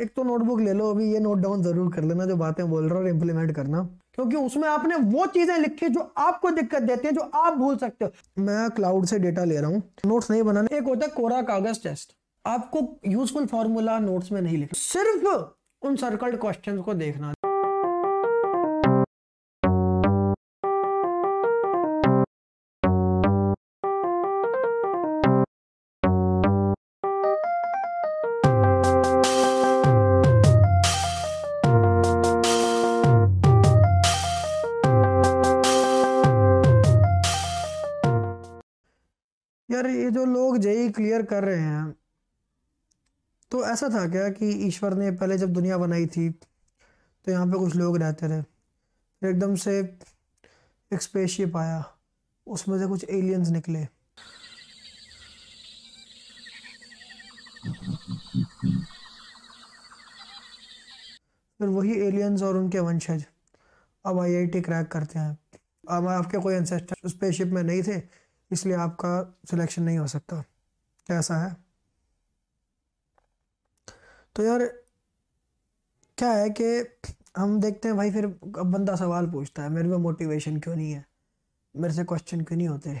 एक तो नोटबुक ले लो अभी ये नोट डाउन जरूर कर लेना जो बातें बोल रहा हूँ और इम्प्लीमेंट करना क्योंकि उसमें आपने वो चीजें लिखी जो आपको दिक्कत देती हैं जो आप भूल सकते हो मैं क्लाउड से डेटा ले रहा हूँ नोट्स नहीं बनाना एक होता है कोरा कागज टेस्ट आपको यूजफुल फॉर्मूला नोट्स में नहीं लिखना सिर्फ उन सर्कल्ड क्वेश्चन को देखना इधर ये जो लोग जेई क्लियर कर रहे हैं तो ऐसा था क्या कि ईश्वर ने पहले जब दुनिया बनाई थी तो यहाँ पे कुछ लोग रहते थे फिर एकदम से एक स्पेसशिप आया उसमें से कुछ एलियंस निकले फिर वही एलियंस और उनके वंशज अब आईआईटी क्रैक करते हैं अब आपके कोई एंसेस्टर स्पेसशिप में नहीं थे इसलिए आपका सिलेक्शन नहीं हो सकता ऐसा है तो यार क्या है कि हम देखते हैं भाई फिर अब बंदा सवाल पूछता है मेरे में मोटिवेशन क्यों नहीं है मेरे से क्वेश्चन क्यों नहीं होते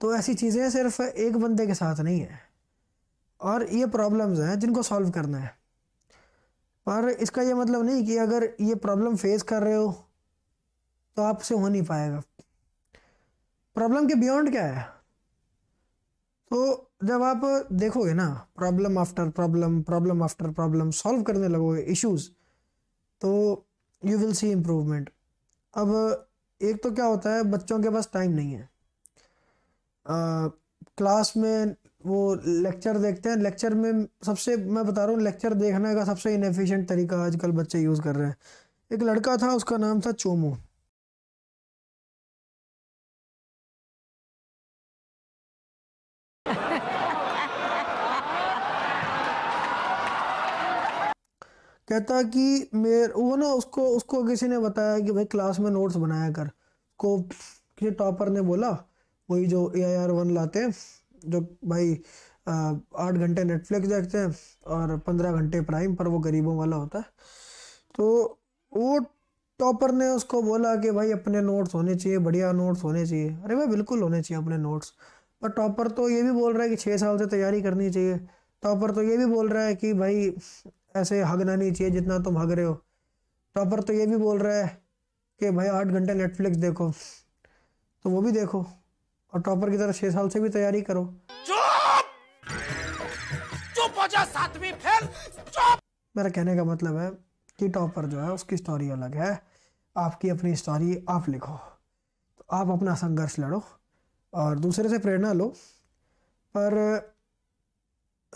तो ऐसी चीज़ें सिर्फ एक बंदे के साथ नहीं है और ये प्रॉब्लम्स हैं जिनको सॉल्व करना है पर इसका ये मतलब नहीं कि अगर ये प्रॉब्लम फेस कर रहे हो तो आपसे हो नहीं पाएगा प्रॉब्लम के बियॉन्ड क्या है तो जब आप देखोगे ना problem after problem problem after problem solve करने लगोगे इश्यूज तो यू विल सी इम्प्रूवमेंट अब एक तो क्या होता है बच्चों के पास टाइम नहीं है क्लास में वो लेक्चर देखते हैं लेक्चर में सबसे मैं बता रहा हूँ लेक्चर देखने का सबसे इनफिशेंट तरीका आजकल बच्चे यूज़ कर रहे हैं एक लड़का था उसका नाम था चोमू कहता कि मेरे वो ना उसको उसको किसी ने बताया कि भाई क्लास में नोट्स बनाया कर को किसी टॉपर ने बोला वही जो ए आई आर वन लाते हैं जो भाई आठ घंटे नेटफ्लिक्स देखते हैं और पंद्रह घंटे प्राइम पर वो गरीबों वाला होता है तो वो टॉपर ने उसको बोला कि भाई अपने नोट्स होने चाहिए बढ़िया नोट्स होने चाहिए अरे भाई बिल्कुल होने चाहिए अपने नोट्स पर टॉपर तो ये भी बोल रहा है कि छः साल से तैयारी करनी चाहिए टॉपर तो ये भी बोल रहा है कि भाई ऐसे हगना नहीं चाहिए जितना तुम हग रहे हो टॉपर तो ये भी बोल रहा है कि भाई आठ घंटे नेटफ्लिक्स देखो तो वो भी देखो और टॉपर की तरह छह साल से भी तैयारी करो चुप हो जा सातवीं फेल चुप मेरा कहने का मतलब है कि टॉपर जो है उसकी स्टोरी अलग है आपकी अपनी स्टोरी आप लिखो तो आप अपना संघर्ष लड़ो और दूसरे से प्रेरणा लो पर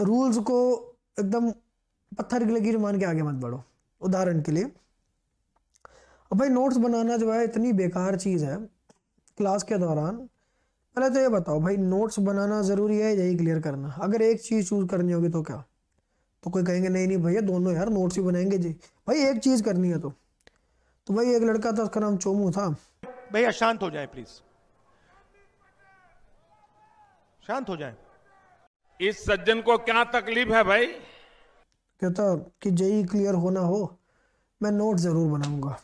रूल्स को एकदम पत्थर की लकीर मान के आगे मत बढ़ो उदाहरण के लिए अब भाई नोट्स बनाना जो है इतनी बेकार चीज़ है क्लास के दौरान पहले तो ये बताओ भाई नोट्स बनाना ज़रूरी है यही क्लियर करना अगर एक चीज़ चूज़ करनी होगी तो क्या तो कोई कहेंगे नहीं नहीं भैया दोनों यार नोट्स ही बनाएंगे जी भाई एक चीज़ करनी है तो तो भाई एक लड़का था उसका नाम चोमू था भैया शांत हो जाए प्लीज शांत हो जाए इस सज्जन को क्या तकलीफ है भाई कहता कि जेई क्लियर होना हो मैं नोट ज़रूर बनाऊंगा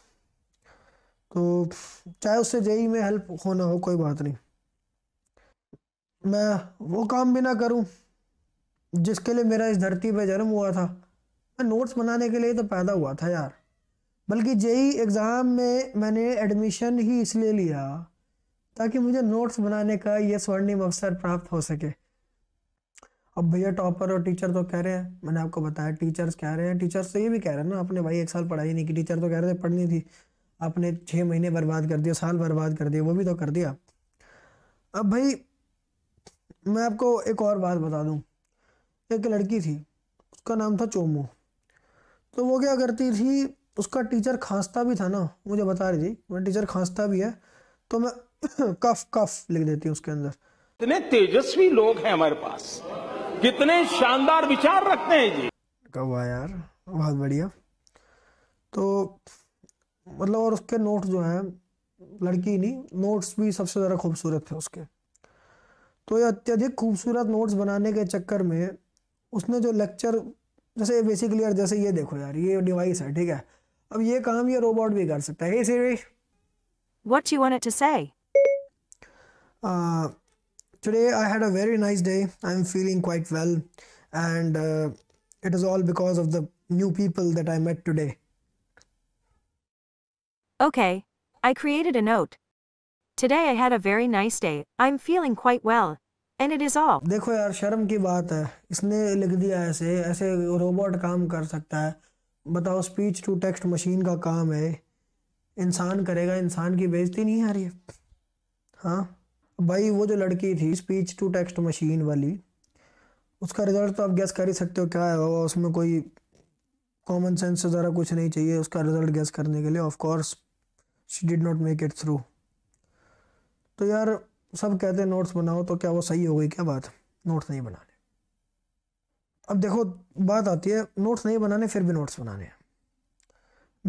तो चाहे उससे जेई में हेल्प होना हो कोई बात नहीं मैं वो काम भी ना करूं जिसके लिए मेरा इस धरती पे जन्म हुआ था मैं नोट्स बनाने के लिए तो पैदा हुआ था यार बल्कि जेई एग्ज़ाम में मैंने एडमिशन ही इसलिए लिया ताकि मुझे नोट्स बनाने का यह स्वर्णिम अवसर प्राप्त हो सके अब भैया टॉपर और टीचर तो कह रहे हैं मैंने आपको बताया टीचर्स कह रहे हैं टीचर्स तो ये भी कह रहे हैं ना आपने भाई एक साल पढ़ाई नहीं की टीचर तो कह रहे थे पढ़नी थी आपने छः महीने बर्बाद कर दिया साल बर्बाद कर दिया वो भी तो कर दिया अब भाई मैं आपको एक और बात बता दूँ एक लड़की थी उसका नाम था चोमू तो वो क्या करती थी उसका टीचर खांसता भी था ना मुझे बता रही थी मैं टीचर खांसता भी है तो मैं कफ कफ लिख देती हूँ उसके अंदर इतने तेजस्वी लोग हैं हमारे पास कितने शानदार विचार रखते हैं जी वाह यार बहुत बढ़िया तो मतलब और उसके नोट जो हैं लड़की नहीं नोट्स भी सबसे ज़्यादा खूबसूरत थे उसके तो ये अत्यधिक खूबसूरत नोट्स बनाने के चक्कर में उसने जो लेक्चर जैसे बेसिकली यार जैसे ये देखो यार ये डिवाइस है ठीक है अब ये काम ये रोबोट भी कर सकता है What you wanted to say? Uh, Today I had a very nice day. I'm feeling quite well, and uh, it is all because of the new people that I met today. Okay, I created a note. Today I had a very nice day. I'm feeling quite well. And it is all. देखो यार शर्म की बात है इसने लिख दिया ऐसे ऐसे रोबोट काम कर सकता है बताओ स्पीच टू टेक्स्ट मशीन का काम है इंसान करेगा इंसान की बेइज्जती नहीं आ रही है हाँ भाई वो जो लड़की थी स्पीच टू टेक्स्ट मशीन वाली उसका रिज़ल्ट तो आप गैस कर ही सकते हो क्या है वो उसमें कोई कॉमन सेंस से ज़रा कुछ नहीं चाहिए उसका रिज़ल्ट गैस करने के लिए of course she did not make it through तो यार सब कहते हैं नोट्स बनाओ तो क्या वो सही हो गई क्या बात नोट्स नहीं बनाने अब देखो बात आती है नोट्स नहीं बनाने फिर भी नोट्स बनाने हैं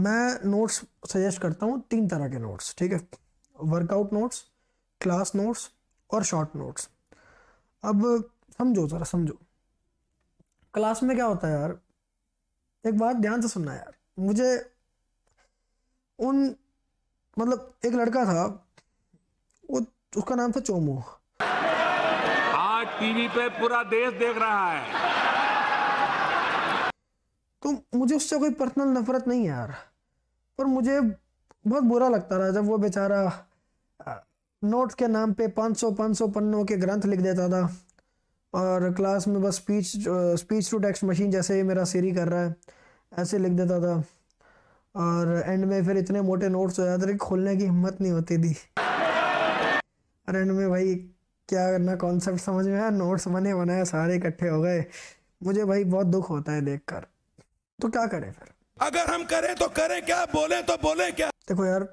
मैं नोट्स सजेस्ट करता हूँ तीन तरह के नोट्स ठीक है वर्कआउट नोट्स क्लास नोट्स और शॉर्ट नोट्स अब समझो ज़रा समझो क्लास में क्या होता है यार एक बात ध्यान से सुनना यार मुझे उन मतलब एक लड़का था वो उसका नाम था चोमू आज टीवी पे पूरा देश देख रहा है तो मुझे उससे कोई पर्सनल नफरत नहीं है यार पर मुझे बहुत बुरा लगता रहा जब वो बेचारा नोट्स के नाम पे 500 500 पन्नों के ग्रंथ लिख देता था और क्लास में बस speech speech to text machine जैसे ही मेरा सीरी कर रहा है ऐसे लिख देता था और एंड में फिर इतने मोटे नोट्स हो जाते थे खोलने की हिम्मत नहीं होती थी और एंड में भाई क्या करना कॉन्सेप्ट समझ में आया नोट्स बने बनाए सारे इकट्ठे हो गए मुझे भाई बहुत दुख होता है देख कर तो क्या करें फिर अगर हम करें तो करें क्या बोले तो बोले क्या देखो यार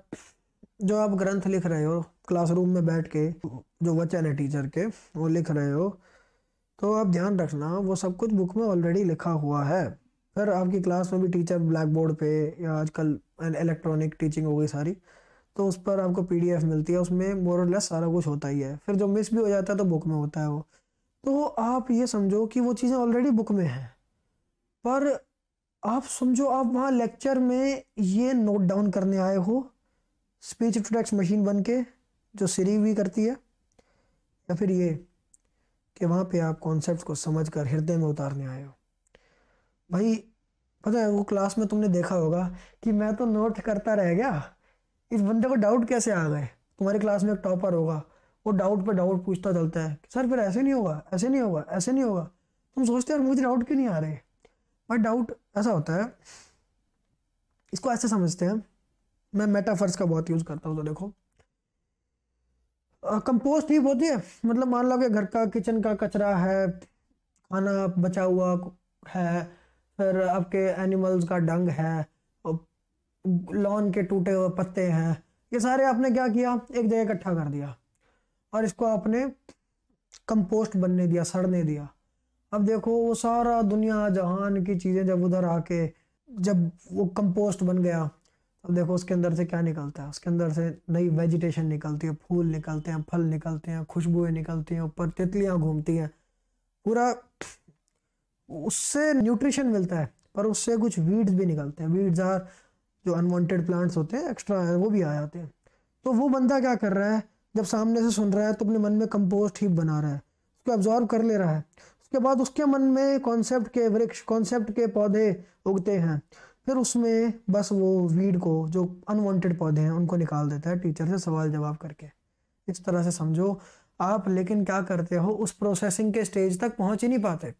जो आप ग्रंथ लिख रहे हो क्लासरूम में बैठ के जो वचन है टीचर के वो लिख रहे हो तो आप ध्यान रखना वो सब कुछ बुक में ऑलरेडी लिखा हुआ है फिर आपकी क्लास में भी टीचर ब्लैक बोर्ड पे या आजकल इलेक्ट्रॉनिक टीचिंग हो गई सारी तो उस पर आपको पीडीएफ मिलती है उसमें मोर लेस सारा कुछ होता ही है फिर जो मिस भी हो जाता है तो बुक में होता है वो तो आप ये समझो कि वो चीज़ें ऑलरेडी बुक में हैं पर आप समझो आप वहाँ लेक्चर में ये नोट डाउन करने आए हो स्पीच टू टेक्स्ट मशीन बन के जो सीरी भी करती है या फिर ये कि वहाँ पे आप कॉन्सेप्ट को समझ कर हृदय में उतारने आए हो भाई पता है वो क्लास में तुमने देखा होगा कि मैं तो नोट करता रह गया इस बंदे को डाउट कैसे आ गए तुम्हारी क्लास में एक टॉपर होगा वो डाउट पे डाउट पूछता चलता है सर फिर ऐसे नहीं होगा ऐसे नहीं होगा ऐसे नहीं होगा तुम सोचते हो मुझे डाउट क्यों नहीं आ रहे भाई डाउट ऐसा होता है इसको ऐसे समझते हैं मैं मेटाफर्स का बहुत यूज़ करता हूँ तो देखो कंपोस्ट ही बोलती है मतलब मान लो कि घर का किचन का कचरा है खाना बचा हुआ है फिर आपके एनिमल्स का डंग है लॉन के टूटे हुए पत्ते हैं ये सारे आपने क्या किया एक जगह इकट्ठा कर दिया और इसको आपने कंपोस्ट बनने दिया सड़ने दिया अब देखो वो सारा दुनिया जहान की चीज़ें जब उधर आके जब वो कंपोस्ट बन गया अब देखो उसके अंदर से क्या निकलता है उसके अंदर से नई वेजिटेशन निकलती है फूल निकलते हैं फल निकलते हैं खुशबुएं निकलती हैं ऊपर तितलियां घूमती हैं पूरा उससे न्यूट्रिशन मिलता है पर उससे कुछ वीड्स भी निकलते हैं वीड्स आर जो अनवांटेड प्लांट्स होते हैं एक्स्ट्रा है वो भी आ जाते हैं तो वो बंदा क्या कर रहा है जब सामने से सुन रहा है तो अपने मन में कंपोस्ट ही बना रहा है उसको एब्जॉर्व कर ले रहा है उसके बाद उसके मन में कॉन्सेप्ट के वृक्ष कॉन्सेप्ट के पौधे उगते हैं फिर उसमें बस वो वीड को जो अनवांटेड पौधे हैं उनको निकाल देता है टीचर से सवाल जवाब करके इस तरह से समझो आप लेकिन क्या करते हो उस प्रोसेसिंग के स्टेज तक पहुंच ही नहीं पाते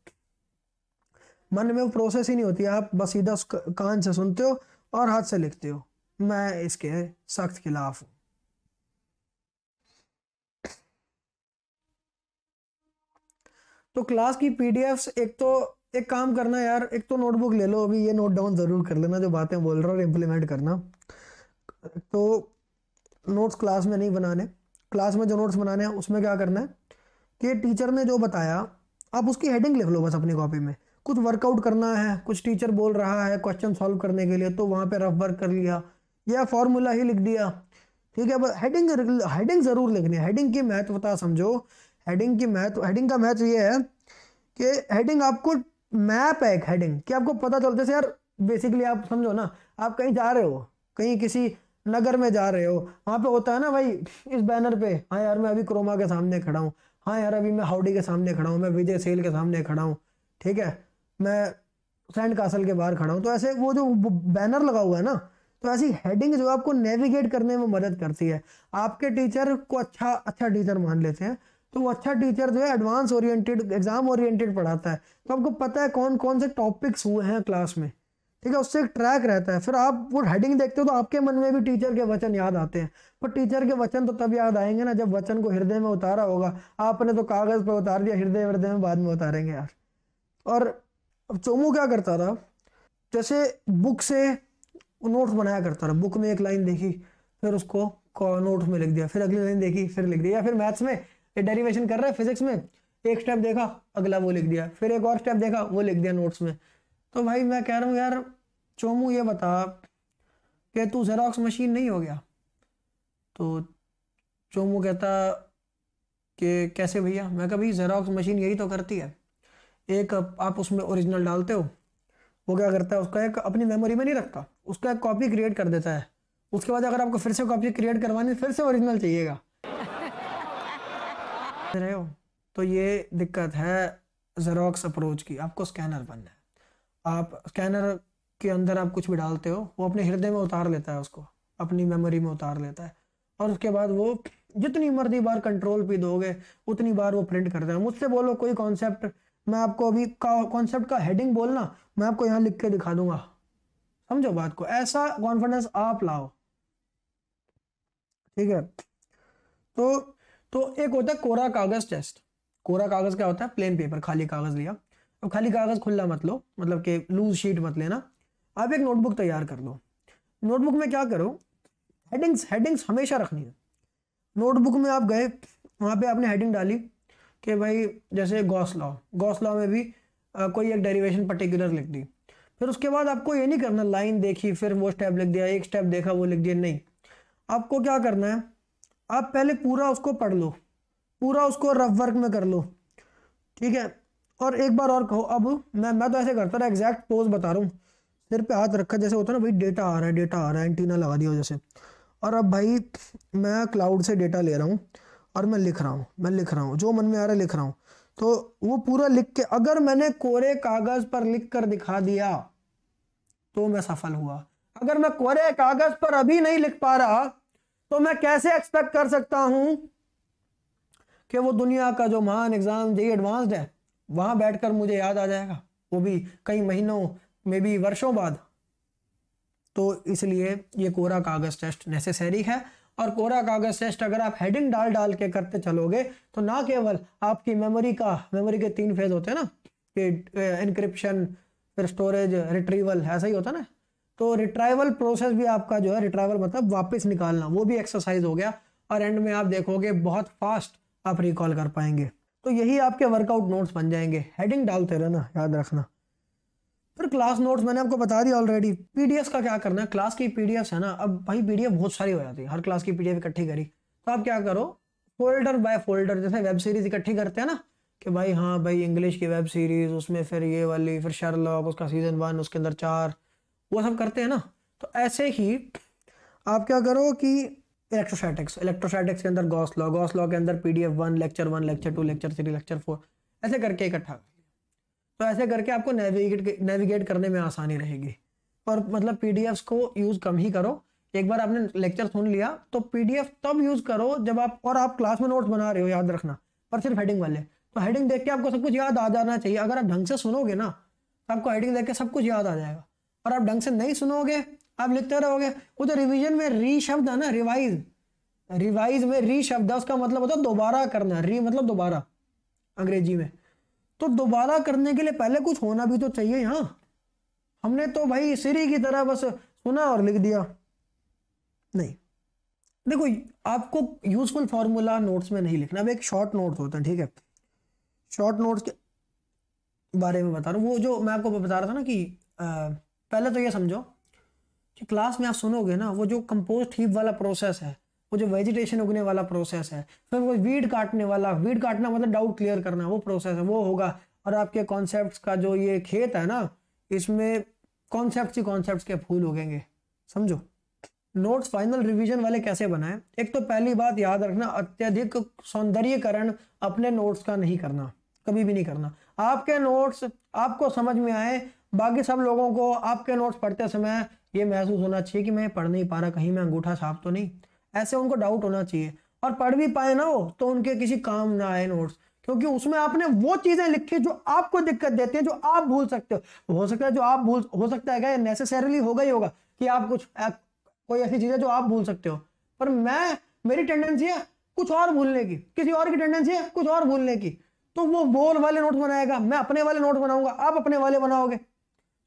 मन में वो प्रोसेस ही नहीं होती आप बस सीधा कान से सुनते हो और हाथ से लिखते हो मैं इसके सख्त खिलाफ हूँ तो क्लास की पीडीएफ्स एक तो एक काम करना यार एक तो नोटबुक ले लो अभी ये नोट डाउन ज़रूर कर लेना जो बातें बोल रहा हूँ और इम्प्लीमेंट करना तो नोट्स क्लास में नहीं बनाने क्लास में जो नोट्स बनाने हैं उसमें क्या करना है कि टीचर ने जो बताया आप उसकी हेडिंग लिख लो बस अपनी कॉपी में कुछ वर्कआउट करना है कुछ टीचर बोल रहा है क्वेश्चन सॉल्व करने के लिए तो वहाँ पर रफ वर्क कर लिया या फॉर्मूला ही लिख दिया ठीक है हेडिंग हेडिंग ज़रूर लिखनी है हेडिंग की महत्वता समझो हेडिंग की महत्व हेडिंग का महत्व ये है कि हेडिंग आपको मैप है एक हेडिंग कि आपको पता चलता जैसे यार बेसिकली आप समझो ना आप कहीं जा रहे हो कहीं किसी नगर में जा रहे हो वहाँ पे होता है ना भाई इस बैनर पे हाँ यार मैं अभी क्रोमा के सामने खड़ा हूँ हाँ यार अभी मैं हाउडी के सामने खड़ा हूँ मैं विजय सेल के सामने खड़ा हूँ ठीक है मैं सैंड कासल के बाहर खड़ा हूँ तो ऐसे वो जो बैनर लगा हुआ है ना तो ऐसी हेडिंग जो आपको नेविगेट करने में मदद करती है आपके टीचर को अच्छा अच्छा टीचर मान लेते हैं तो वो अच्छा टीचर जो है एडवांस ओरिएंटेड एग्जाम ओरिएंटेड पढ़ाता है तो आपको पता है कौन कौन से टॉपिक्स हुए हैं क्लास में ठीक है उससे एक ट्रैक रहता है फिर आप वो हेडिंग देखते हो तो आपके मन में भी टीचर के वचन याद आते हैं पर टीचर के वचन तो तब याद आएंगे ना जब वचन को हृदय में उतारा होगा आपने तो कागज़ पर उतार दिया हृदय हृदय में बाद में उतारेंगे यार और अब चोमू क्या करता था जैसे बुक से नोट बनाया करता था बुक में एक लाइन देखी फिर उसको नोट में लिख दिया फिर अगली लाइन देखी फिर लिख दिया या फिर मैथ्स में ये डेरिवेशन कर रहा है फिजिक्स में एक स्टेप देखा अगला वो लिख दिया फिर एक और स्टेप देखा वो लिख दिया नोट्स में तो भाई मैं कह रहा हूँ यार चोमू ये बता कि तू जेरोक्स मशीन नहीं हो गया तो चोमू कहता कि कैसे भैया मैं कभी जेरोक्स मशीन यही तो करती है एक आप उसमें ओरिजिनल डालते हो वो क्या करता है उसका एक अपनी मेमोरी में नहीं रखता उसका एक कॉपी क्रिएट कर देता है उसके बाद अगर आपको फिर से कॉपी क्रिएट करवानी फिर से ओरिजिनल चाहिएगा रहे हो तो ये दिक्कत है जेरोक्स अप्रोच की आपको स्कैनर बनना है आप स्कैनर के अंदर आप कुछ भी डालते हो वो अपने हृदय में उतार लेता है उसको अपनी मेमोरी में उतार लेता है और उसके बाद वो जितनी मर्जी बार कंट्रोल भी दोगे उतनी बार वो प्रिंट करते हैं मुझसे बोलो कोई कॉन्सेप्ट मैं आपको अभी कॉन्सेप्ट का हेडिंग बोलना मैं आपको यहाँ लिख के दिखा दूंगा समझो बात को ऐसा कॉन्फिडेंस आप लाओ ठीक है तो तो एक होता है कोरा कागज टेस्ट कोरा कागज क्या होता है प्लेन पेपर खाली कागज लिया अब खाली कागज खुला मत लो मतलब कि लूज शीट मत लेना आप एक नोटबुक तैयार कर लो नोटबुक में क्या करो हेडिंग्स हेडिंग्स हमेशा रखनी है नोटबुक में आप गए वहाँ पे आपने हेडिंग डाली कि भाई जैसे गौस लॉ में भी आ, कोई एक डेरिवेशन पर्टिकुलर लिख दी फिर उसके बाद आपको ये नहीं करना लाइन देखी फिर वो स्टेप लिख दिया एक स्टेप देखा वो लिख दिया नहीं आपको क्या करना है आप पहले पूरा उसको पढ़ लो पूरा उसको रफ वर्क में कर लो ठीक है और एक बार और कहो अब मैं मैं तो ऐसे करता रहा एग्जैक्ट पोज बता रहा हूँ सिर पे हाथ रखा जैसे होता है ना भाई डेटा आ रहा है डेटा आ रहा है एंटीना लगा दिया जैसे और अब भाई मैं क्लाउड से डेटा ले रहा हूँ और मैं लिख रहा हूँ मैं लिख रहा हूँ जो मन में आ रहा है लिख रहा हूँ तो वो पूरा लिख के अगर मैंने कोरे कागज़ पर लिख कर दिखा दिया तो मैं सफल हुआ अगर मैं कोरे कागज़ पर अभी नहीं लिख पा रहा तो मैं कैसे एक्सपेक्ट कर सकता हूं कि वो दुनिया का जो महान एग्जाम जी एडवांस्ड है वहां बैठकर मुझे याद आ जाएगा वो भी कई महीनों में भी वर्षों बाद तो इसलिए ये कोरा कागज टेस्ट नेसेसरी है और कोरा कागज टेस्ट अगर आप हेडिंग डाल डाल के करते चलोगे तो ना केवल आपकी मेमोरी का मेमोरी के तीन फेज होते हैं ना कि इनक्रिप्शन फिर स्टोरेज रिट्रीवल ऐसा ही होता है ना तो रिट्राइवल प्रोसेस भी आपका जो है रिट्राइवल मतलब वापस निकालना वो भी एक्सरसाइज हो गया और एंड में आप देखोगे बहुत फास्ट आप रिकॉल कर पाएंगे तो यही आपके वर्कआउट नोट्स बन जाएंगे हेडिंग डालते रहना याद रखना फिर क्लास नोट्स मैंने आपको बता दिया ऑलरेडी पीडीएफ का क्या करना है क्लास की पीडीएफ है ना अब भाई पीडीएफ बहुत सारी हो जाती है हर क्लास की पीडीएफ इकट्ठी करी तो आप क्या करो फोल्डर बाय फोल्डर जैसे वेब सीरीज इकट्ठी करते हैं ना कि भाई हाँ भाई इंग्लिश की वेब सीरीज उसमें फिर ये वाली फिर शर्लॉक उसका सीजन वन उसके अंदर चार वो सब करते हैं ना तो ऐसे ही आप क्या करो कि इलेक्ट्रोस्टैटिक्स इलेक्ट्रोस्टैटिक्स के अंदर गॉस लॉ गॉस लॉ के अंदर PDF one lecture one lecture two lecture three lecture four ऐसे करके इकट्ठा तो ऐसे करके आपको नेविगेट नेविगेट करने में आसानी रहेगी और मतलब एफ को यूज़ कम ही करो एक बार आपने लेक्चर सुन लिया तो एफ तब यूज़ करो जब आप और आप क्लास में नोट्स बना रहे हो याद रखना पर सिर्फ हेडिंग वाले तो हेडिंग देख के आपको सब कुछ याद आ जाना चाहिए अगर आप ढंग से सुनोगे ना तो आपको हेडिंग देख के सब कुछ याद आ जाएगा और आप ढंग से नहीं सुनोगे आप लिखते रहोगे वो तो रिविजन में री शब्द है ना रिवाइज रिवाइज में री शब्द है उसका मतलब होता है दोबारा करना री मतलब दोबारा अंग्रेजी में तो दोबारा करने के लिए पहले कुछ होना भी तो चाहिए यहाँ हमने तो भाई सीरी की तरह बस सुना और लिख दिया नहीं देखो आपको यूजफुल फॉर्मूला नोट्स में नहीं लिखना अब एक शॉर्ट नोट्स होते हैं ठीक है शॉर्ट नोट्स के बारे में बता रहा हूँ वो जो मैं आपको बता रहा था ना कि पहले तो ये समझो कि क्लास में आप सुनोगे ना वो जो कंपोस्ट हीप वाला प्रोसेस है वो जो वेजिटेशन उगने वाला प्रोसेस है फिर वो वीड काटने वाला वीड काटना मतलब डाउट क्लियर करना वो प्रोसेस है वो होगा और आपके कॉन्सेप्ट का जो ये खेत है ना इसमें कॉन्सेप्ट ही कॉन्सेप्ट के फूल उगेंगे समझो नोट्स फाइनल रिवीजन वाले कैसे बनाए एक तो पहली बात याद रखना अत्यधिक सौंदर्यकरण अपने नोट्स का नहीं करना कभी भी नहीं करना आपके नोट्स आपको समझ में आए बाकी सब लोगों को आपके नोट्स पढ़ते समय ये महसूस होना चाहिए कि मैं पढ़ नहीं पा रहा कहीं मैं अंगूठा साफ तो नहीं ऐसे उनको डाउट होना चाहिए और पढ़ भी पाए ना हो तो उनके किसी काम ना आए नोट्स क्योंकि उसमें आपने वो चीजें लिखी जो आपको दिक्कत देती हैं जो आप भूल सकते हो हो सकता है जो आप भूल हो सकता है नेसेसरली होगा ही होगा कि आप कुछ आप, कोई ऐसी चीज है जो आप भूल सकते हो पर मैं मेरी टेंडेंसी है कुछ और भूलने की किसी और की टेंडेंसी है कुछ और भूलने की तो वो बोल वाले नोट बनाएगा मैं अपने वाले नोट बनाऊंगा आप अपने वाले बनाओगे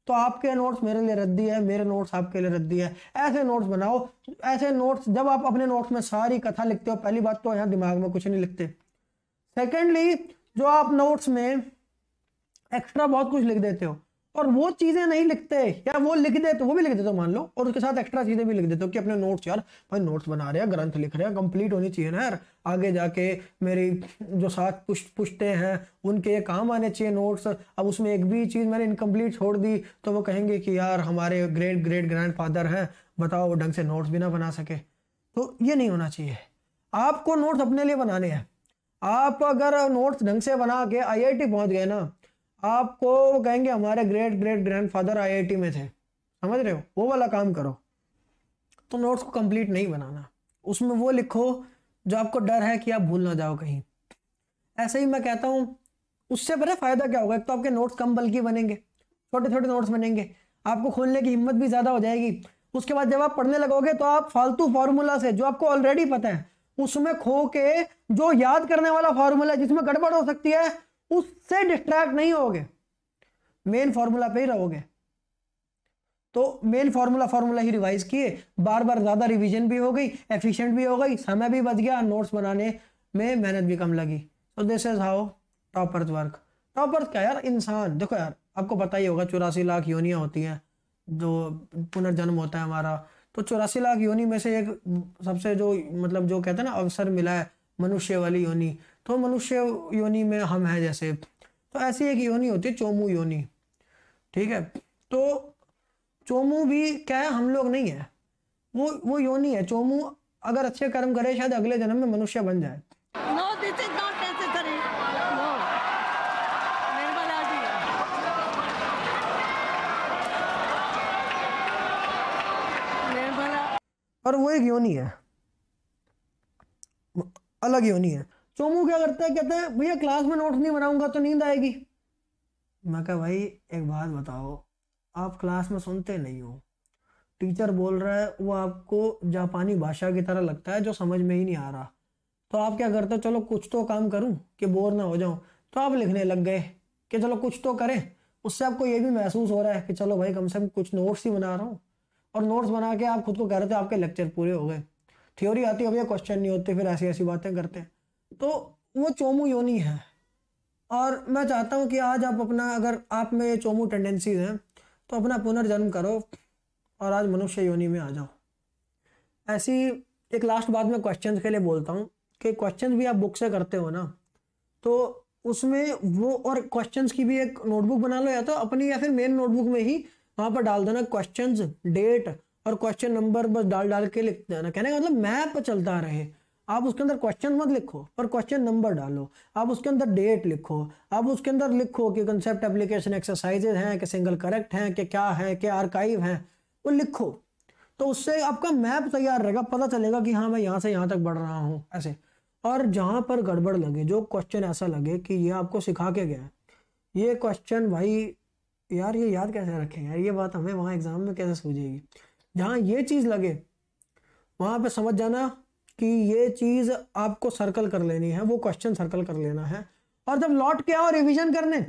तो आपके नोट्स मेरे लिए रद्दी है मेरे नोट्स आपके लिए रद्दी है ऐसे नोट्स बनाओ ऐसे नोट्स जब आप अपने नोट्स में सारी कथा लिखते हो पहली बात तो यहाँ दिमाग में कुछ नहीं लिखते सेकेंडली जो आप नोट्स में एक्स्ट्रा बहुत कुछ लिख देते हो और वो चीजें नहीं लिखते या वो लिख दे तो वो भी लिख देते मान लो और उसके साथ एक्स्ट्रा चीजें भी लिख देते हो कि अपने नोट्स यार भाई नोट्स बना रहे हैं ग्रंथ लिख रहे हैं कंप्लीट होनी चाहिए ना यार आगे जाके मेरी जो साथ पुष्ट पुष्टे हैं उनके काम आने चाहिए नोट्स अब उसमें एक भी चीज़ मैंने इनकम्प्लीट छोड़ दी तो वो कहेंगे कि यार हमारे ग्रेट ग्रेट ग्रैंड फादर हैं बताओ वो ढंग से नोट्स भी ना बना सके तो ये नहीं होना चाहिए आपको नोट्स अपने लिए बनाने हैं आप अगर नोट्स ढंग से बना के टी पहुंच गए ना आपको वो कहेंगे हमारे ग्रेट ग्रेट ग्रैंडफादर आईआईटी में थे समझ रहे हो वो वाला काम करो तो नोट्स को कंप्लीट नहीं बनाना उसमें वो लिखो जो आपको डर है कि आप भूल ना जाओ कहीं ऐसे ही मैं कहता हूँ उससे पहले फ़ायदा क्या होगा एक तो आपके नोट्स कम बल्कि बनेंगे छोटे छोटे नोट्स बनेंगे आपको खोलने की हिम्मत भी ज़्यादा हो जाएगी उसके बाद जब आप पढ़ने लगोगे तो आप फालतू फार्मूला से जो आपको ऑलरेडी पता है उसमें खो के जो याद करने वाला फार्मूला जिसमें गड़बड़ हो सकती है उससे डिस्ट्रैक्ट नहीं होगे मेन फार्मूला पे ही रहोगे तो मेन फार्मूला फार्मूला ही रिवाइज किए बार बार ज़्यादा रिवीजन भी हो गई एफिशिएंट भी हो गई समय भी बच गया नोट्स बनाने में मेहनत भी कम लगी तो this is how toppers work toppers क्या यार इंसान देखो यार आपको पता ही होगा चौरासी लाख योनियाँ होती हैं जो पुनर्जन्म होता है हमारा तो चौरासी लाख योनि में से एक सबसे जो मतलब जो कहते हैं ना अवसर मिला है मनुष्य वाली योनी तो मनुष्य योनि में हम हैं जैसे तो ऐसी एक योनि होती है चोमू योनि ठीक है तो चोमू भी क्या है हम लोग नहीं है वो वो योनि है चोमू अगर अच्छे कर्म करे शायद अगले जन्म में मनुष्य बन जाए no, this is not necessary. और वो एक योनि है अलग योनि है सोमू क्या करता है कहता है भैया क्लास में नोट्स नहीं बनाऊंगा तो नींद आएगी मैं कहा भाई एक बात बताओ आप क्लास में सुनते नहीं हो टीचर बोल रहा है वो आपको जापानी भाषा की तरह लगता है जो समझ में ही नहीं आ रहा तो आप क्या करते हो चलो कुछ तो काम करूं कि बोर ना हो जाऊं तो आप लिखने लग गए कि चलो कुछ तो करें उससे आपको ये भी महसूस हो रहा है कि चलो भाई कम से कम कुछ नोट्स ही बना रहा हूँ और नोट्स बना के आप खुद को कह रहे थे आपके लेक्चर पूरे हो गए थ्योरी आती है भैया क्वेश्चन नहीं होते फिर ऐसी ऐसी बातें करते हैं तो वो चोमू योनी है और मैं चाहता हूँ कि आज आप अपना अगर आप में ये चोमू टेंडेंसीज हैं तो अपना पुनर्जन्म करो और आज मनुष्य योनि में आ जाओ ऐसी एक लास्ट बात मैं क्वेश्चन के लिए बोलता हूँ कि क्वेश्चन भी आप बुक से करते हो ना तो उसमें वो और क्वेश्चन की भी एक नोटबुक बना लो या तो अपनी या फिर मेन नोटबुक में ही वहाँ पर डाल देना क्वेश्चन डेट और क्वेश्चन नंबर बस डाल डाल के लिख देना कहने का मतलब मैप चलता रहे आप उसके अंदर क्वेश्चन मत लिखो पर क्वेश्चन नंबर डालो आप उसके अंदर डेट लिखो आप उसके अंदर लिखो कि कंसेप्ट एप्लीकेशन एक्सरसाइजेज हैं कि सिंगल करेक्ट हैं कि क्या है क्या आर्काइव हैं वो लिखो तो उससे आपका मैप तैयार रहेगा पता चलेगा कि हाँ मैं यहाँ से यहाँ तक बढ़ रहा हूँ ऐसे और जहाँ पर गड़बड़ लगे जो क्वेश्चन ऐसा लगे कि ये आपको सिखा के गया है ये क्वेश्चन भाई यार ये याद कैसे रखें यार ये बात हमें वहाँ एग्ज़ाम में कैसे सूझेगी जहाँ ये चीज़ लगे वहाँ पे समझ जाना कि ये चीज आपको सर्कल कर लेनी है वो क्वेश्चन सर्कल कर लेना है और जब लौट के आओ रिवीजन करने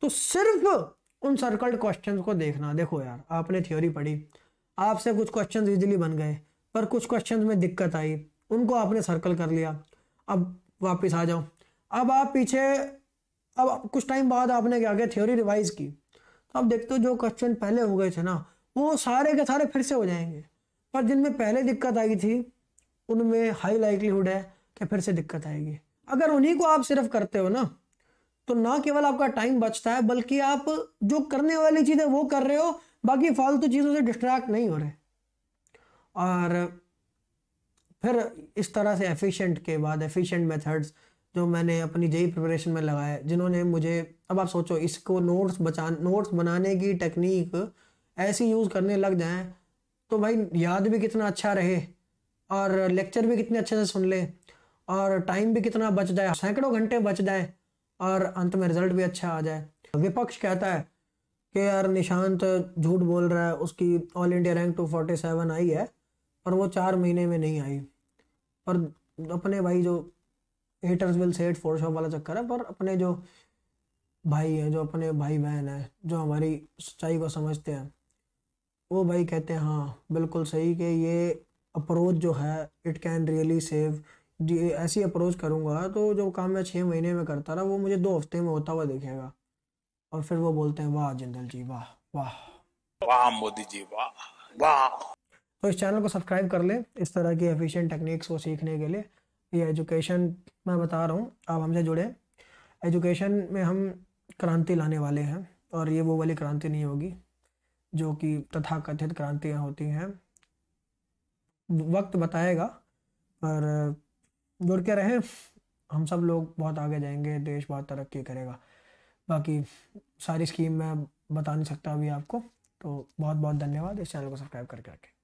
तो सिर्फ उन सर्कल्ड क्वेश्चन को देखना देखो यार आपने थ्योरी पढ़ी आपसे कुछ क्वेश्चन इजिली बन गए पर कुछ क्वेश्चन में दिक्कत आई उनको आपने सर्कल कर लिया अब वापस आ जाओ अब आप पीछे अब कुछ टाइम बाद आपने क्या किया थ्योरी रिवाइज की तो आप देखते हो जो क्वेश्चन पहले हो गए थे ना वो सारे के सारे फिर से हो जाएंगे पर जिनमें पहले दिक्कत आई थी उनमें हाई लाइवलीहुड है कि फिर से दिक्कत आएगी अगर उन्हीं को आप सिर्फ करते हो ना तो ना केवल आपका टाइम बचता है बल्कि आप जो करने वाली चीज़ है वो कर रहे हो बाकी फालतू चीज़ों से डिस्ट्रैक्ट नहीं हो रहे और फिर इस तरह से एफिशिएंट के बाद एफिशिएंट मेथड्स जो मैंने अपनी जेई प्रिपरेशन में लगाए जिन्होंने मुझे अब आप सोचो इसको नोट्स बचा नोट्स बनाने की टेक्निक ऐसी यूज़ करने लग जाए तो भाई याद भी कितना अच्छा रहे और लेक्चर भी कितने अच्छे से सुन ले और टाइम भी कितना बच जाए सैकड़ों घंटे बच जाए और अंत में रिजल्ट भी अच्छा आ जाए विपक्ष कहता है कि यार निशांत झूठ बोल रहा है उसकी all India rank two forty seven आई है और वो चार महीने में नहीं आई पर अपने भाई जो हेटर्स विल सेट फोर वाला चक्कर है पर अपने जो भाई हैं जो अपने भाई बहन हैं जो हमारी सच्चाई को समझते हैं वो भाई कहते हैं हाँ बिल्कुल सही कि ये अप्रोच जो है इट कैन रियली सेव ऐसी अप्रोच करूँगा तो जो काम मैं छः महीने में करता रहा वो मुझे दो हफ्ते में होता हुआ दिखेगा और फिर वो बोलते हैं वाह जिंदल जी वाह वाह वाह मोदी जी वाह वाह तो इस चैनल को सब्सक्राइब कर लें इस तरह की एफिशिएंट टेक्निक्स को सीखने के लिए ये एजुकेशन मैं बता रहा हूँ आप हमसे जुड़े एजुकेशन में हम क्रांति लाने वाले हैं और ये वो वाली क्रांति नहीं होगी जो कि तथाकथित क्रांतियाँ होती हैं वक्त बताएगा और जुड़ के रहें हम सब लोग बहुत आगे जाएंगे देश बहुत तरक्की करेगा बाकी सारी स्कीम मैं बता नहीं सकता अभी आपको तो बहुत बहुत धन्यवाद इस चैनल को सब्सक्राइब करके रखें